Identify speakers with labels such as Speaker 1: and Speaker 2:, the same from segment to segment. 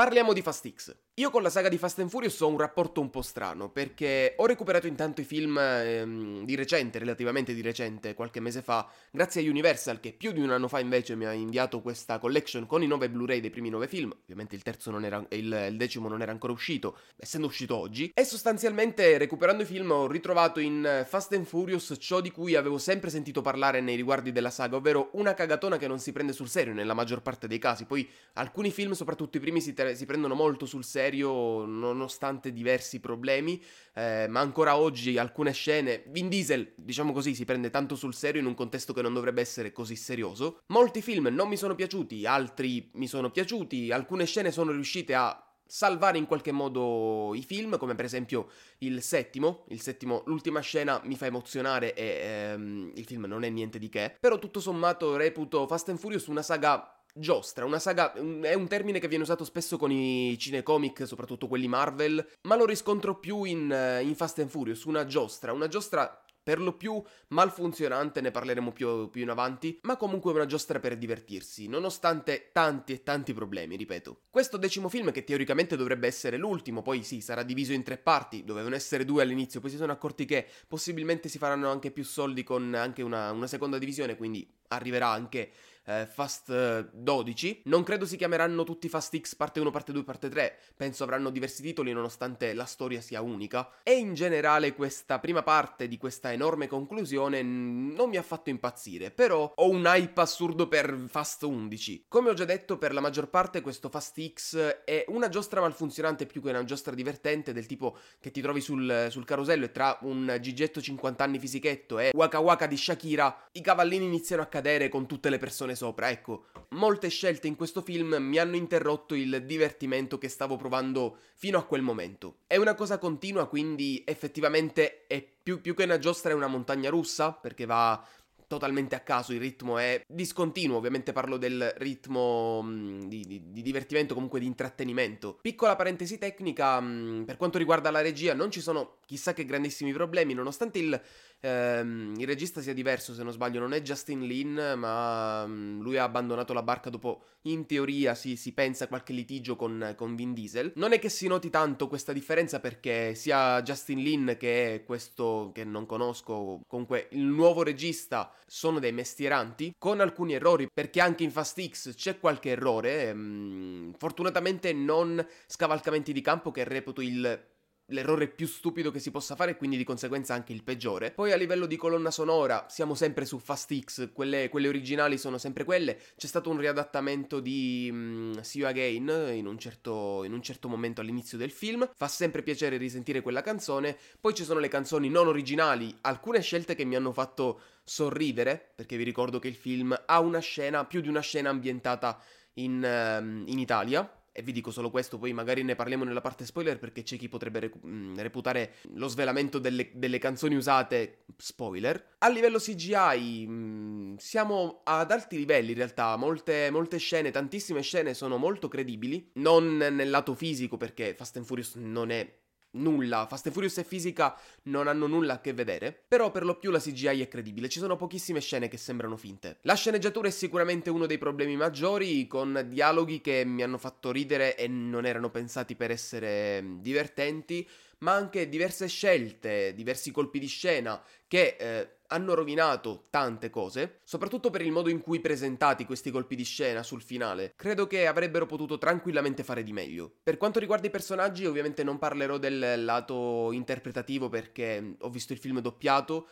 Speaker 1: Parliamo di Fastix. Io con la saga di Fast and Furious ho un rapporto un po' strano, perché ho recuperato intanto i film ehm, di recente, relativamente di recente, qualche mese fa, grazie a Universal che più di un anno fa invece mi ha inviato questa collection con i nove Blu-ray dei primi nove film, ovviamente il, era, il, il decimo non era ancora uscito, essendo uscito oggi, e sostanzialmente recuperando i film ho ritrovato in Fast and Furious ciò di cui avevo sempre sentito parlare nei riguardi della saga, ovvero una cagatona che non si prende sul serio nella maggior parte dei casi, poi alcuni film, soprattutto i primi, si, te- si prendono molto sul serio, serio nonostante diversi problemi, eh, ma ancora oggi alcune scene, Vin Diesel diciamo così si prende tanto sul serio in un contesto che non dovrebbe essere così serioso, molti film non mi sono piaciuti, altri mi sono piaciuti, alcune scene sono riuscite a salvare in qualche modo i film, come per esempio il settimo. Il settimo, l'ultima scena mi fa emozionare e ehm, il film non è niente di che. Però tutto sommato reputo Fast and Furious una saga giostra, una saga mm, è un termine che viene usato spesso con i cinecomic, soprattutto quelli Marvel, ma lo riscontro più in, eh, in Fast and Furious, una giostra, una giostra per lo più malfunzionante, ne parleremo più, più, in avanti, ma comunque una giostra per divertirsi, nonostante tanti e tanti problemi, ripeto. Questo decimo film, che teoricamente dovrebbe essere l'ultimo, poi sì, sarà diviso in tre parti, dovevano essere due all'inizio, poi si sono accorti che possibilmente si faranno anche più soldi con anche una, una seconda divisione, quindi arriverà anche eh, Fast 12. Eh, non credo si chiameranno tutti Fast X parte 1, parte 2, parte 3. Penso avranno diversi titoli nonostante la storia sia unica. E in generale questa prima parte di questa enorme conclusione non mi ha fatto impazzire, però ho un hype assurdo per Fast 11. Come ho già detto, per la maggior parte questo Fast X è una giostra malfunzionante più che una giostra divertente del tipo che ti trovi sul, sul carosello e tra un Gigetto 50 anni fisichetto e Waka Waka di Shakira i cavallini iniziano a cadere con tutte le persone discussione sopra. Ecco, molte scelte in questo film mi hanno interrotto il divertimento che stavo provando fino a quel momento. È una cosa continua, quindi effettivamente è più, più che una giostra è una montagna russa, perché va totalmente a caso, il ritmo è discontinuo, ovviamente parlo del ritmo mh, mm, di, di, di, divertimento, comunque di intrattenimento. Piccola parentesi tecnica, mh, mm, per quanto riguarda la regia, non ci sono chissà che grandissimi problemi, nonostante il, ehm, il, regista sia diverso, se non sbaglio, non è Justin Lin, ma mm, lui ha abbandonato la barca dopo, in teoria, sì, si pensa qualche litigio con, con, Vin Diesel. Non è che si noti tanto questa differenza perché sia Justin Lin che questo che non conosco, comunque il nuovo regista, sono dei mestieranti, con alcuni errori, perché anche in Fast X c'è qualche errore, ehm, fortunatamente non scavalcamenti di campo che reputo il l'errore più stupido che si possa fare e quindi di conseguenza anche il peggiore. Poi a livello di colonna sonora siamo sempre su Fast X, quelle, quelle originali sono sempre quelle, c'è stato un riadattamento di um, See You Again in un, certo, in un certo momento all'inizio del film, fa sempre piacere risentire quella canzone, poi ci sono le canzoni non originali, alcune scelte che mi hanno fatto sorridere, perché vi ricordo che il film ha una scena, più di una scena ambientata in, um, in Italia, e vi dico solo questo, poi magari ne parliamo nella parte spoiler perché c'è chi potrebbe mm, reputare lo svelamento delle, delle, canzoni usate spoiler. A livello CGI mm, siamo ad alti livelli in realtà, molte, molte, scene, tantissime scene sono molto credibili, non nel lato fisico perché Fast and Furious non è nulla, Fast and Furious e fisica non hanno nulla a che vedere, però per lo più la CGI è credibile, ci sono pochissime scene che sembrano finte. La sceneggiatura è sicuramente uno dei problemi maggiori, con dialoghi che mi hanno fatto ridere e non erano pensati per essere divertenti, ma anche diverse scelte, diversi colpi di scena che eh, hanno rovinato tante cose, soprattutto per il modo in cui presentati questi colpi di scena sul finale. Credo che avrebbero potuto tranquillamente fare di meglio. Per quanto riguarda i personaggi, ovviamente non parlerò del lato interpretativo perché mm, ho visto il film doppiato,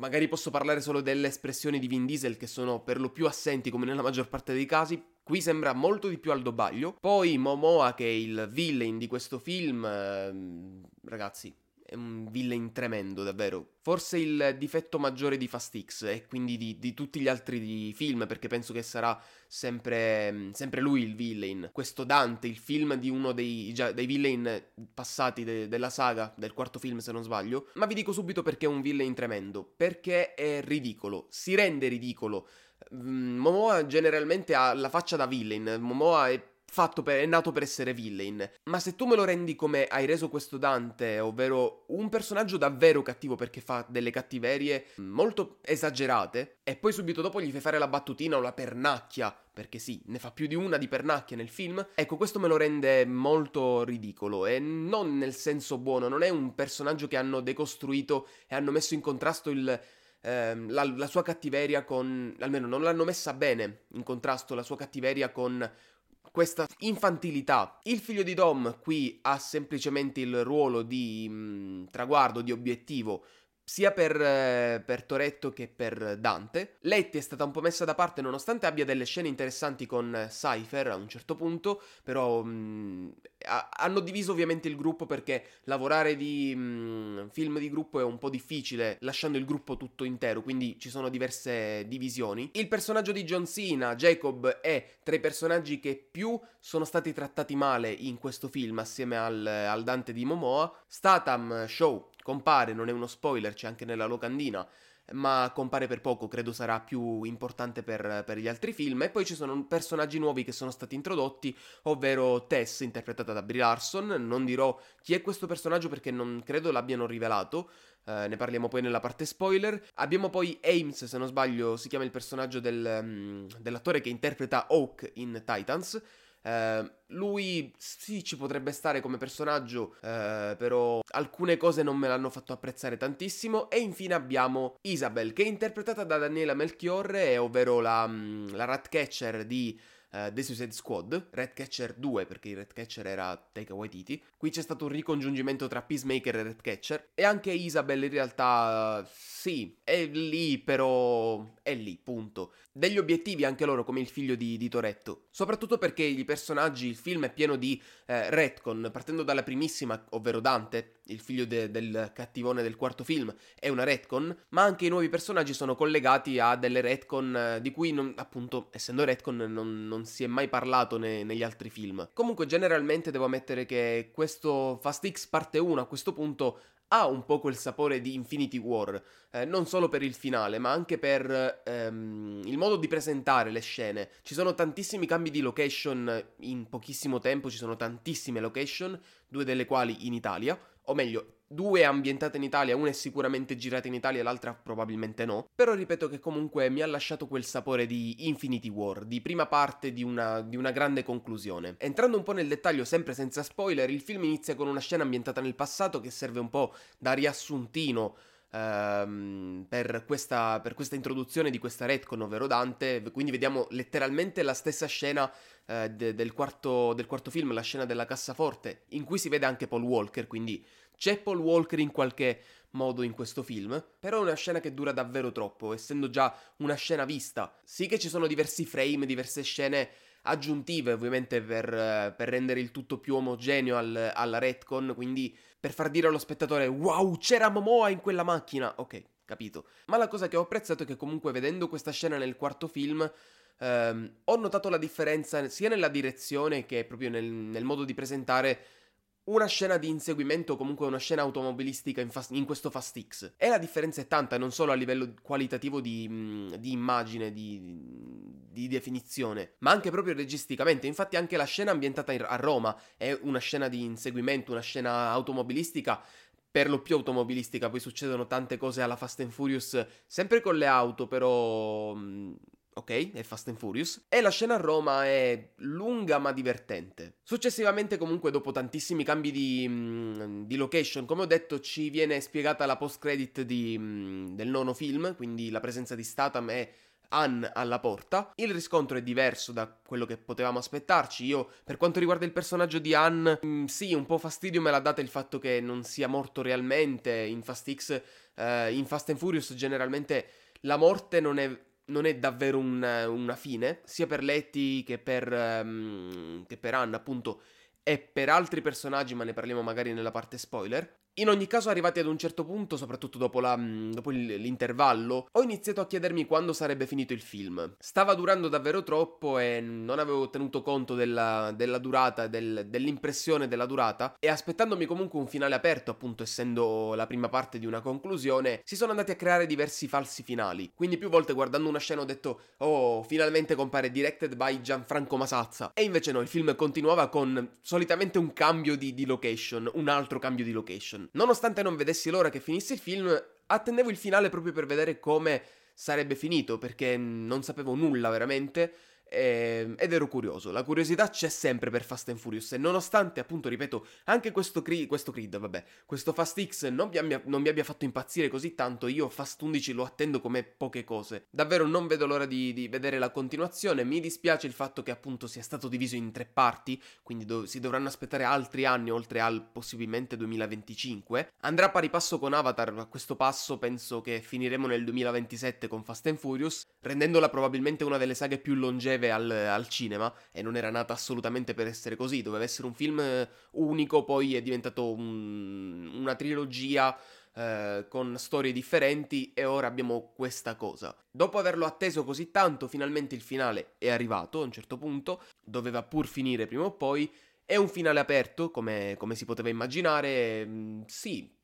Speaker 1: Magari posso parlare solo delle espressioni di Vin Diesel che sono per lo più assenti come nella maggior parte dei casi, Qui sembra molto di più al dobaglio. Poi Momoa, che è il villain di questo film, eh, ragazzi, è un villain tremendo, davvero. Forse il difetto maggiore di Fast X e quindi di, di tutti gli altri film, perché penso che sarà sempre, mm, sempre, lui il villain. Questo Dante, il film di uno dei, già, dei villain passati de, della saga, del quarto film se non sbaglio. Ma vi dico subito perché è un villain tremendo, perché è ridicolo, si rende ridicolo. Mm, Momoa generalmente ha la faccia da villain, Momoa è fatto per, è nato per essere villain. Ma se tu me lo rendi come hai reso questo Dante, ovvero un personaggio davvero cattivo perché fa delle cattiverie molto esagerate, e poi subito dopo gli fai fare la battutina o la pernacchia, perché sì, ne fa più di una di pernacchia nel film, ecco questo me lo rende molto ridicolo e non nel senso buono, non è un personaggio che hanno decostruito e hanno messo in contrasto il ehm, la, la, sua cattiveria con. almeno non l'hanno messa bene in contrasto la sua cattiveria con questa infantilità. Il figlio di Dom qui ha semplicemente il ruolo di mh, mm, traguardo, di obiettivo sia per, eh, per, Toretto che per Dante. Letty è stata un po' messa da parte nonostante abbia delle scene interessanti con Cypher a un certo punto, però mh, mm, a- hanno diviso ovviamente il gruppo perché lavorare di mh, mm, film di gruppo è un po' difficile lasciando il gruppo tutto intero, quindi ci sono diverse divisioni. Il personaggio di John Cena, Jacob, è tra i personaggi che più sono stati trattati male in questo film assieme al, al Dante di Momoa. Statham, Show, compare, non è uno spoiler, c'è anche nella locandina, ma compare per poco, credo sarà più importante per, per, gli altri film. E poi ci sono personaggi nuovi che sono stati introdotti, ovvero Tess, interpretata da Brie Larson. Non dirò chi è questo personaggio perché non credo l'abbiano rivelato. Eh, ne parliamo poi nella parte spoiler. Abbiamo poi Ames, se non sbaglio, si chiama il personaggio del, um, dell'attore che interpreta Oak in Titans. Ehm, lui sì ci potrebbe stare come personaggio, eh, però alcune cose non me l'hanno fatto apprezzare tantissimo. E infine abbiamo Isabel, che è interpretata da Daniela Melchiorre, ovvero la, mm, la ratcatcher di uh, The Suicide Squad, Red Catcher 2 perché il Red Catcher era Taika Waititi, qui c'è stato un ricongiungimento tra Peacemaker e Red Catcher. e anche Isabel in realtà sì, è lì però è lì, punto. Degli obiettivi anche loro come il figlio di, di Toretto, soprattutto perché i personaggi, il film è pieno di eh, retcon, partendo dalla primissima, ovvero Dante, il figlio de- del cattivone del quarto film, è una retcon, ma anche i nuovi personaggi sono collegati a delle retcon eh, di cui non, appunto essendo retcon non, non non si è mai parlato ne- negli altri film. Comunque generalmente devo ammettere che questo Fast X parte 1 a questo punto ha un po' quel sapore di Infinity War, eh, non solo per il finale, ma anche per ehm, il modo di presentare le scene. Ci sono tantissimi cambi di location eh, in pochissimo tempo, ci sono tantissime location, due delle quali in Italia, o meglio, due ambientate in Italia, una è sicuramente girata in Italia, l'altra probabilmente no, però ripeto che comunque mi ha lasciato quel sapore di Infinity War, di prima parte di una, di una grande conclusione. Entrando un po' nel dettaglio, sempre senza spoiler, il film inizia con una scena ambientata nel passato che serve un po' da riassuntino ehm, per, questa, per, questa, introduzione di questa retcon, ovvero Dante, quindi vediamo letteralmente la stessa scena eh, de, del, quarto, del quarto film, la scena della cassaforte, in cui si vede anche Paul Walker, quindi c'è Paul Walker in qualche modo in questo film, però è una scena che dura davvero troppo, essendo già una scena vista. Sì che ci sono diversi frame, diverse scene aggiuntive ovviamente per, eh, per rendere il tutto più omogeneo al, alla retcon, quindi per far dire allo spettatore wow c'era Momoa in quella macchina, ok, capito. Ma la cosa che ho apprezzato è che comunque vedendo questa scena nel quarto film ehm, ho notato la differenza sia nella direzione che proprio nel, nel modo di presentare una scena di inseguimento o comunque una scena automobilistica in, fast, in, questo Fast X. E la differenza è tanta, non solo a livello qualitativo di, mm, di immagine, di, di definizione, ma anche proprio registicamente. Infatti anche la scena ambientata in, a Roma è una scena di inseguimento, una scena automobilistica per lo più automobilistica, poi succedono tante cose alla Fast and Furious, sempre con le auto, però mm, ok, è Fast and Furious, e la scena a Roma è lunga ma divertente. Successivamente comunque dopo tantissimi cambi di, mm, di location, come ho detto ci viene spiegata la post credit di, mm, del nono film, quindi la presenza di Statham e Anne alla porta. Il riscontro è diverso da quello che potevamo aspettarci. Io, per quanto riguarda il personaggio di Anne, mh, mm, sì, un po' fastidio me l'ha data il fatto che non sia morto realmente. In Fast X, eh, in Fast and Furious, generalmente la morte non è non è davvero un, una fine, sia per Letty che per, um, che per Anna, appunto, e per altri personaggi, ma ne parliamo magari nella parte spoiler. In ogni caso, arrivati ad un certo punto, soprattutto dopo, la, mm, dopo, l'intervallo, ho iniziato a chiedermi quando sarebbe finito il film. Stava durando davvero troppo e non avevo tenuto conto della, della durata, del, dell'impressione della durata, e aspettandomi comunque un finale aperto, appunto essendo la prima parte di una conclusione, si sono andati a creare diversi falsi finali. Quindi più volte guardando una scena ho detto, oh, finalmente compare Directed by Gianfranco Masazza. E invece no, il film continuava con solitamente un cambio di, di location, un altro cambio di location. Redemption. Nonostante non vedessi l'ora che finisse il film, attendevo il finale proprio per vedere come sarebbe finito, perché mm, non sapevo nulla veramente eh, ed ero curioso, la curiosità c'è sempre per Fast and Furious e nonostante appunto ripeto anche questo, cri- questo Creed, vabbè, questo Fast X non mi, abbia, non mi, abbia, fatto impazzire così tanto, io Fast 11 lo attendo come poche cose, davvero non vedo l'ora di, di vedere la continuazione, mi dispiace il fatto che appunto sia stato diviso in tre parti, quindi do- si dovranno aspettare altri anni oltre al possibilmente 2025, andrà a pari passo con Avatar, a questo passo penso che finiremo nel 2027 con Fast and Furious, rendendola probabilmente una delle saghe più longeve breve al, al, cinema e non era nata assolutamente per essere così, doveva essere un film eh, unico, poi è diventato un, una trilogia eh, con storie differenti e ora abbiamo questa cosa. Dopo averlo atteso così tanto, finalmente il finale è arrivato a un certo punto, doveva pur finire prima o poi, è un finale aperto, come, come si poteva immaginare, mm, sì,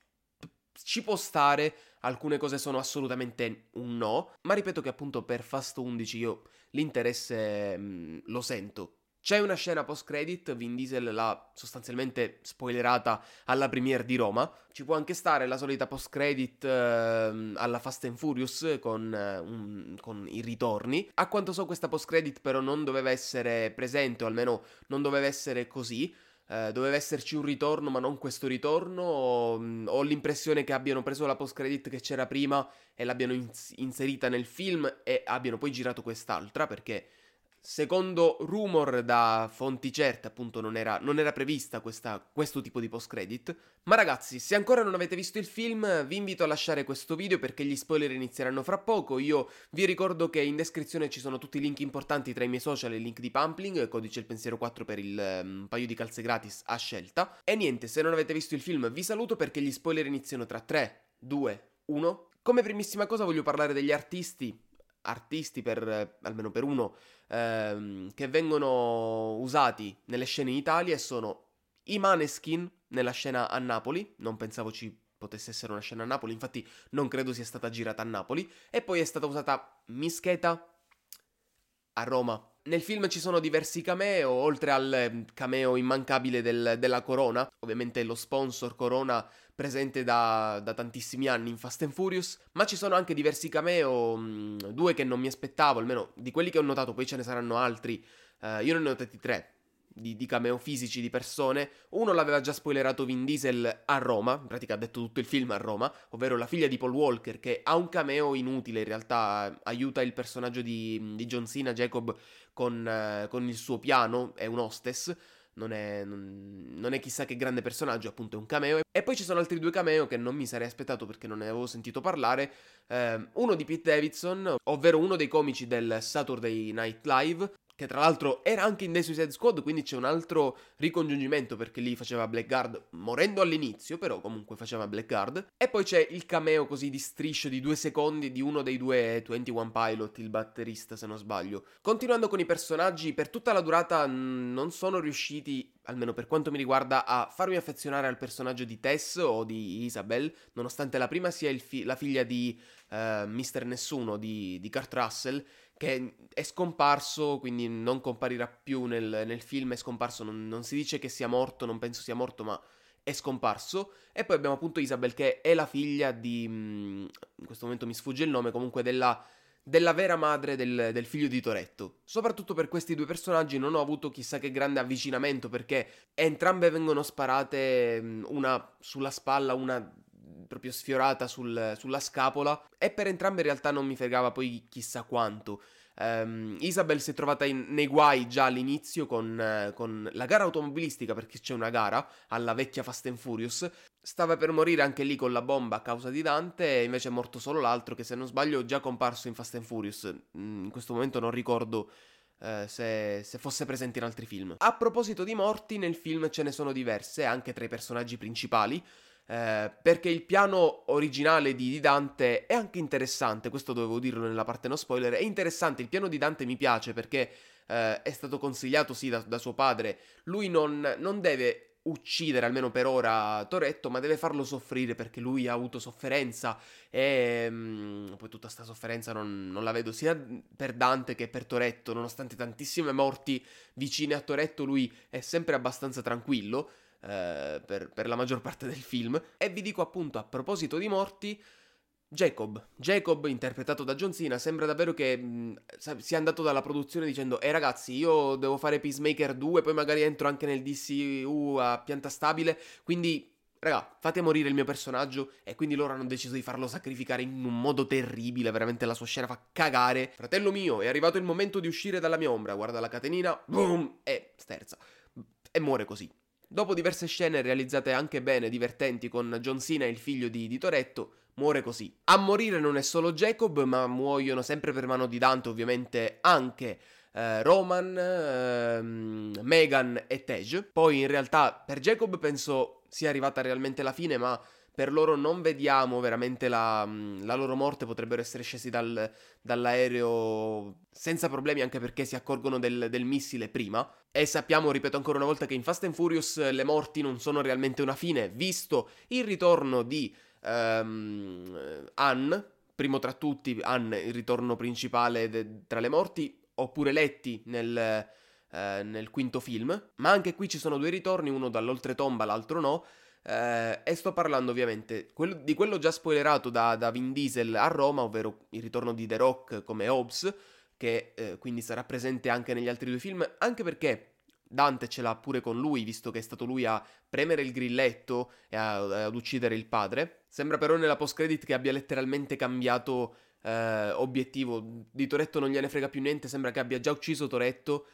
Speaker 1: ci può stare, alcune cose sono assolutamente un no, ma ripeto che appunto per Fast 11 io l'interesse mh, mm, lo sento. C'è una scena post-credit, Vin Diesel l'ha sostanzialmente spoilerata alla premiere di Roma. Ci può anche stare la solita post-credit eh, alla Fast and Furious con, eh, un, con, i ritorni. A quanto so questa post-credit però non doveva essere presente, o almeno non doveva essere così, eh, doveva esserci un ritorno, ma non questo ritorno. O, mm, mh, ho l'impressione che abbiano preso la post credit che c'era prima e l'abbiano in- inserita nel film e abbiano poi girato quest'altra perché Secondo rumor da fonti certe, appunto, non era, non era prevista questa, questo tipo di post-credit. Ma ragazzi, se ancora non avete visto il film, vi invito a lasciare questo video perché gli spoiler inizieranno fra poco. Io vi ricordo che in descrizione ci sono tutti i link importanti tra i miei social e il link di Pumpling, codice il pensiero 4 per il um, paio di calze gratis a scelta. E niente, se non avete visto il film, vi saluto perché gli spoiler iniziano tra 3, 2, 1. Come primissima cosa voglio parlare degli artisti artisti, per, almeno per uno, ehm, che vengono usati nelle scene in Italia e sono i Maneskin nella scena a Napoli, non pensavo ci potesse essere una scena a Napoli, infatti non credo sia stata girata a Napoli, e poi è stata usata Mischeta a Roma. Nel film ci sono diversi cameo, oltre al ehm, cameo immancabile del, della Corona, ovviamente lo sponsor Corona presente da, da, tantissimi anni in Fast and Furious, ma ci sono anche diversi cameo, mm, due che non mi aspettavo, almeno di quelli che ho notato, poi ce ne saranno altri, uh, io ne ho notati tre, di, di cameo fisici di persone. Uno l'aveva già spoilerato Vin Diesel a Roma, in pratica ha detto tutto il film a Roma, ovvero la figlia di Paul Walker che ha un cameo inutile, in realtà aiuta il personaggio di, di John Cena, Jacob, con, eh, con il suo piano, è un hostess. Non è, non è, chissà che grande personaggio, appunto è un cameo. E poi ci sono altri due cameo che non mi sarei aspettato perché non ne avevo sentito parlare. Eh, uno di Pete Davidson, ovvero uno dei comici del Saturday Night Live, che tra l'altro era anche in The Suicide Squad, quindi c'è un altro ricongiungimento perché lì faceva Blackguard, morendo all'inizio, però comunque faceva Blackguard. E poi c'è il cameo così di striscio di due secondi di uno dei due 21 Pilot, il batterista se non sbaglio. Continuando con i personaggi, per tutta la durata non sono riusciti, almeno per quanto mi riguarda, a farmi affezionare al personaggio di Tess o di Isabel, nonostante la prima sia fi- la figlia di uh, Mister Nessuno, di, di Kurt Russell, che è scomparso, quindi non comparirà più nel, nel film, è scomparso, non, non, si dice che sia morto, non penso sia morto, ma è scomparso. E poi abbiamo appunto Isabel che è la figlia di, mm, in questo momento mi sfugge il nome, comunque della, della vera madre del, del figlio di Toretto. Soprattutto per questi due personaggi non ho avuto chissà che grande avvicinamento perché entrambe vengono sparate mm, una sulla spalla, una proprio sfiorata sul, sulla scapola e per entrambe in realtà non mi fregava poi chissà quanto. Um, Isabel si è trovata in, nei guai già all'inizio con, uh, con, la gara automobilistica perché c'è una gara alla vecchia Fast and Furious. Stava per morire anche lì con la bomba a causa di Dante e invece è morto solo l'altro che se non sbaglio è già comparso in Fast and Furious. Mm, in questo momento non ricordo eh, se, se, fosse presente in altri film. A proposito di morti, nel film ce ne sono diverse, anche tra i personaggi principali eh, perché il piano originale di Dante è anche interessante, questo dovevo dirlo nella parte no spoiler, è interessante, il piano di Dante mi piace perché eh, è stato consigliato sì da, da suo padre, lui non, non deve uccidere almeno per ora Toretto, ma deve farlo soffrire perché lui ha avuto sofferenza e um, poi tutta questa sofferenza non, non, la vedo sia per Dante che per Toretto, nonostante tantissime morti vicine a Toretto, lui è sempre abbastanza tranquillo. Eh, per, per la maggior parte del film. E vi dico appunto a proposito di morti. Jacob, Jacob interpretato da John Cena, sembra davvero che mh, mm, sia andato dalla produzione dicendo "Eh ragazzi, io devo fare Peacemaker 2, poi magari entro anche nel DCU a pianta stabile, quindi raga, fate morire il mio personaggio" e quindi loro hanno deciso di farlo sacrificare in un modo terribile, veramente la sua scena fa cagare. Fratello mio, è arrivato il momento di uscire dalla mia ombra, guarda la catenina, boom, e sterza. E muore così. Dopo diverse scene realizzate anche bene, divertenti, con John Cena e il figlio di, di Toretto, muore così. A morire non è solo Jacob, ma muoiono sempre per mano di Dante, ovviamente, anche eh, Roman, eh, Megan e Tej. Poi in realtà per Jacob penso sia arrivata realmente la fine, ma per loro non vediamo veramente la, mm, la loro morte, potrebbero essere scesi dal, dall'aereo senza problemi anche perché si accorgono del, del, missile prima. E sappiamo, ripeto ancora una volta, che in Fast and Furious le morti non sono realmente una fine, visto il ritorno di um, ehm, Ann, primo tra tutti, Anne, il ritorno principale de, tra le morti, oppure Letty nel, eh, nel quinto film, ma anche qui ci sono due ritorni, uno dall'oltretomba, l'altro no eh, e sto parlando ovviamente quello, di quello già spoilerato da, da, Vin Diesel a Roma, ovvero il ritorno di The Rock come Hobbs, che eh, quindi sarà presente anche negli altri due film, anche perché Dante ce l'ha pure con lui, visto che è stato lui a premere il grilletto e a, eh, ad uccidere il padre. Sembra però nella post-credit che abbia letteralmente cambiato eh, obiettivo. Di Toretto non gliene frega più niente, sembra che abbia già ucciso Toretto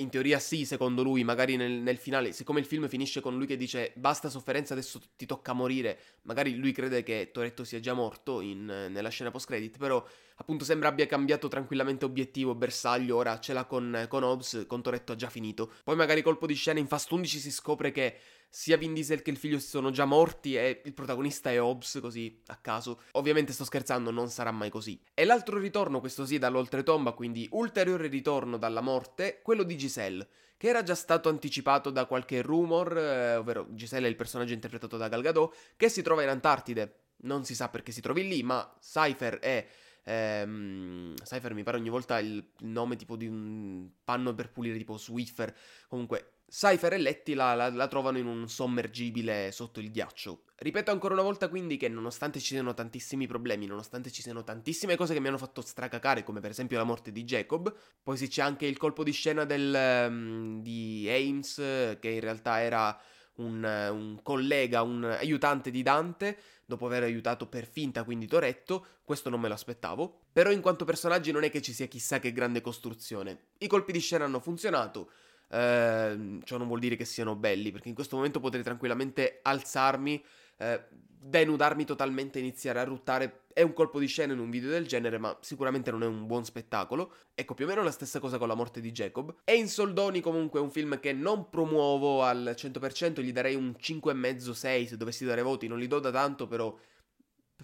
Speaker 1: in teoria sì, secondo lui, magari nel, nel, finale, siccome il film finisce con lui che dice basta sofferenza, adesso ti tocca morire, magari lui crede che Toretto sia già morto in, nella scena post-credit, però appunto sembra abbia cambiato tranquillamente obiettivo, bersaglio, ora ce l'ha con, con Hobbs, con Toretto ha già finito. Poi magari colpo di scena in Fast 11 si scopre che sia Vin Diesel che il figlio sono già morti e il protagonista è Hobbs, così a caso. Ovviamente sto scherzando, non sarà mai così. E l'altro ritorno, questo sì, dall'oltretomba, quindi ulteriore ritorno dalla morte, quello di Giselle, che era già stato anticipato da qualche rumor, eh, ovvero Giselle è il personaggio interpretato da Gal Gadot, che si trova in Antartide. Non si sa perché si trovi lì, ma Cypher è... Ehm, Cypher mi pare ogni volta il nome tipo di un panno per pulire tipo Swiffer. Comunque Cypher e Letty la, la, la, trovano in un sommergibile sotto il ghiaccio. Ripeto ancora una volta quindi che nonostante ci siano tantissimi problemi, nonostante ci siano tantissime cose che mi hanno fatto stracacare, come per esempio la morte di Jacob, poi sì c'è anche il colpo di scena del, um, di Ames, che in realtà era un, un, collega, un aiutante di Dante, dopo aver aiutato per finta quindi Toretto, questo non me lo aspettavo. Però in quanto personaggi non è che ci sia chissà che grande costruzione. I colpi di scena hanno funzionato, eh, ciò non vuol dire che siano belli, perché in questo momento potrei tranquillamente alzarmi, eh, denudarmi totalmente, iniziare a ruttare. È un colpo di scena in un video del genere, ma sicuramente non è un buon spettacolo. Ecco, più o meno la stessa cosa con La morte di Jacob. E in soldoni comunque è un film che non promuovo al 100%, gli darei un 5,5-6 se dovessi dare voti, non li do da tanto, però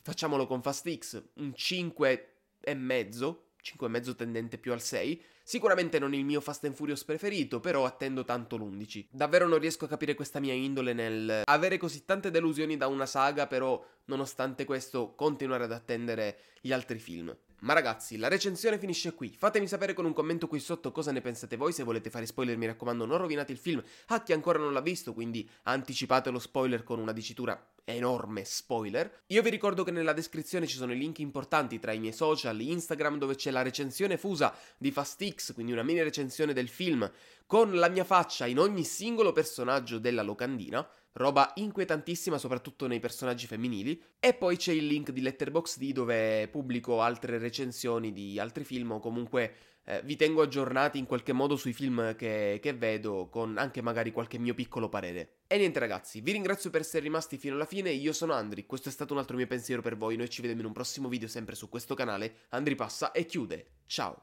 Speaker 1: facciamolo con Fast X, un 5 e mezzo, 5,5 tendente più al 6. Sicuramente non il mio Fast and Furious preferito, però attendo tanto l'11. Davvero non riesco a capire questa mia indole nel avere così tante delusioni da una saga, però nonostante questo continuare ad attendere gli altri film. Ma ragazzi, la recensione finisce qui. Fatemi sapere con un commento qui sotto cosa ne pensate voi. Se volete fare spoiler, mi raccomando, non rovinate il film a chi ancora non l'ha visto, quindi anticipate lo spoiler con una dicitura enorme spoiler. Io vi ricordo che nella descrizione ci sono i link importanti tra i miei social, Instagram dove c'è la recensione fusa di Fast X, quindi una mini recensione del film con la mia faccia in ogni singolo personaggio della locandina roba inquietantissima soprattutto nei personaggi femminili. E poi c'è il link di Letterboxd dove pubblico altre recensioni di altri film o comunque eh, vi tengo aggiornati in qualche modo sui film che, che vedo con anche magari qualche mio piccolo parere. E niente ragazzi, vi ringrazio per essere rimasti fino alla fine, io sono Andri, questo è stato un altro mio pensiero per voi, noi ci vediamo in un prossimo video sempre su questo canale, Andri passa e chiude, ciao!